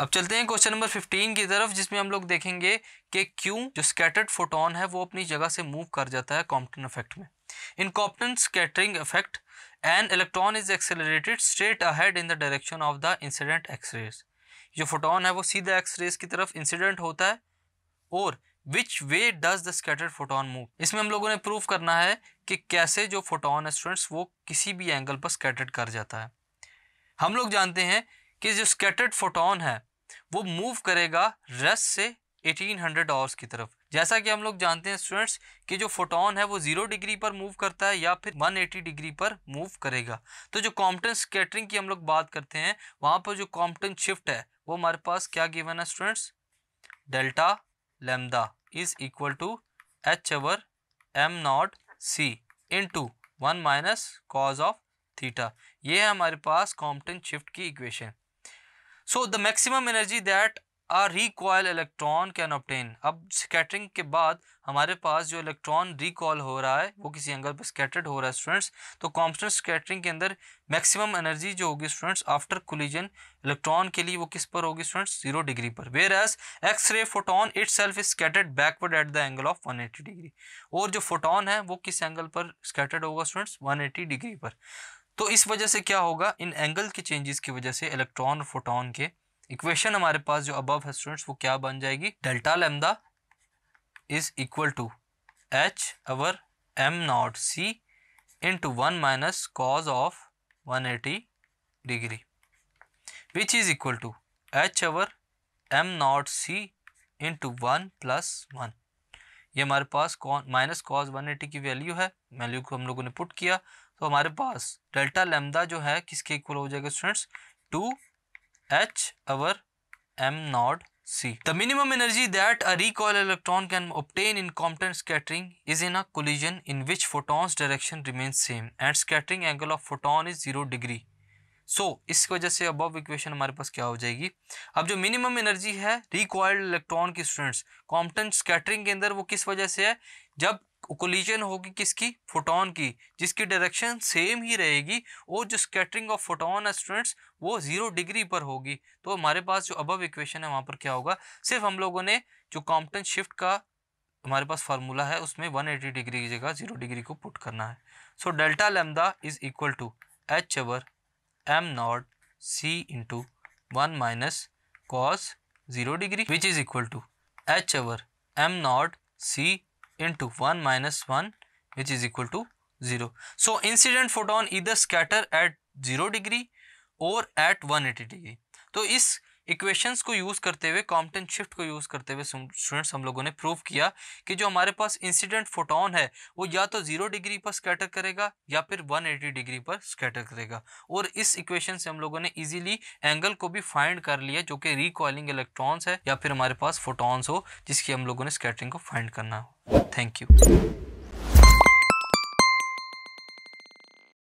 अब चलते हैं क्वेश्चन नंबर 15 की तरफ जिसमें हम लोग देखेंगे कि क्यों जो स्कैटर्ड फोटोन है वो अपनी जगह से मूव कर जाता है कॉम्पटन इफेक्ट में in Compton scattering effect an electron is accelerated straight ahead in the direction of the incident X-rays जो फोटोन है वो सीधा एक्सरेज की तरफ इंसिडेंट होता है और which way does the scattered photon move इसमें हम लोगों ने प्रूव करना है कि कैसे जो फोटोन है स्टूडेंट्स वो किसी भी एंगल पर स्कैटर्ड कर जाता है हम लोग जानते हैं कि जो स्कैटर्ड फोटोन है वो मूव करेगा रस से 1800 आवर्स की तरफ जैसा कि हम लोग जानते हैं स्टूडेंट्स कि जो फोटोन है वो जीरो डिग्री पर मूव करता है या फिर 180 डिग्री पर मूव करेगा तो जो कॉम्पटन स्केटरिंग की हम लोग बात करते हैं वहां पर जो कॉम्पटन शिफ्ट है वो हमारे पास क्या गिवन है students delta lambda is equal to h over m not c into one minus cos of theta ये है हमारे पास कॉम्पटन शिफ्ट की equation so the maximum energy that a recoil electron can obtain अब scattering के बाद हमारे पास जो इलेक्ट्रॉन रिकॉल हो रहा है वो किसी एंगल पर स्कैटर्ड हो रहा है स्टूडेंट्स तो कॉन्स्टेंट स्कैटरिंग के अंदर मैक्सिमम एनर्जी जो होगी स्टूडेंट्स आफ्टर कोलिजन इलेक्ट्रॉन के लिए वो किस पर होगी स्टूडेंट्स जीरो डिग्री पर whereas X ray photon itself is scattered backward at the angle of 180 degree और जो फोटोन है वो किस एंगल पर स्कैटर्ड होगा स्टूडेंट्स 180 डिग्री पर तो इस वजह से क्या होगा इन एंगल के चेंजेस की वजह से इलेक्ट्रॉन और फोटोन के इक्वेशन हमारे पास जो अबव है स्टूडेंट्स वो क्या बन जाएगी delta lambda is equal to h over m not c into one minus cos of one eighty degree which is equal to h over m not c into one plus one ये हमारे पास cos minus cos one eighty की value है value को हम लोगों ने put किया तो हमारे पास डेल्टा लेमदा जो है किसके इक्वल हो जाएगा students two h over m not c the minimum energy that a recoil electron can obtain in Compton scattering is in a collision in which photon's direction remain same and scattering angle of photon is zero degree so so, इस वजह से above equation हमारे पास क्या हो जाएगी अब जो minimum energy है रिकॉयल्ड इलेक्ट्रॉन की स्टूडेंट्स कॉम्पटन स्कैटरिंग के अंदर वो किस वजह से है जब कोलिजन होगी किसकी फोटोन की जिसकी डायरेक्शन सेम ही रहेगी और जो स्कैटरिंग ऑफ फोटोन है स्टूडेंट्स वो ज़ीरो डिग्री पर होगी तो हमारे पास जो अबव इक्वेशन है वहाँ पर क्या होगा सिर्फ हम लोगों ने जो कॉम्पटन शिफ्ट का हमारे पास फार्मूला है उसमें 180 डिग्री की जगह जीरो डिग्री को पुट करना है so delta lambda is equal to h over m not c into one minus cos zero degree which is equal to h over m not c into 1 minus 1 which is equal to 0. So incident photon either scatter at 0 degree or at 180 degree. तो इस equations को use करते हुए Compton shift को use करते हुए students हम लोगों ने प्रूव किया कि जो हमारे पास इंसिडेंट फोटोन है वो या तो ज़ीरो डिग्री पर स्कैटर करेगा या फिर 180 डिग्री पर स्कैटर करेगा और इस इक्वेशन से हम लोगों ने इजीली एंगल को भी फाइंड कर लिया जो कि रिकॉलिंग इलेक्ट्रॉन्स है या फिर हमारे पास फोटोन्स हो जिसकी हम लोगों ने स्कैटरिंग को फाइंड करना हो थैंक यू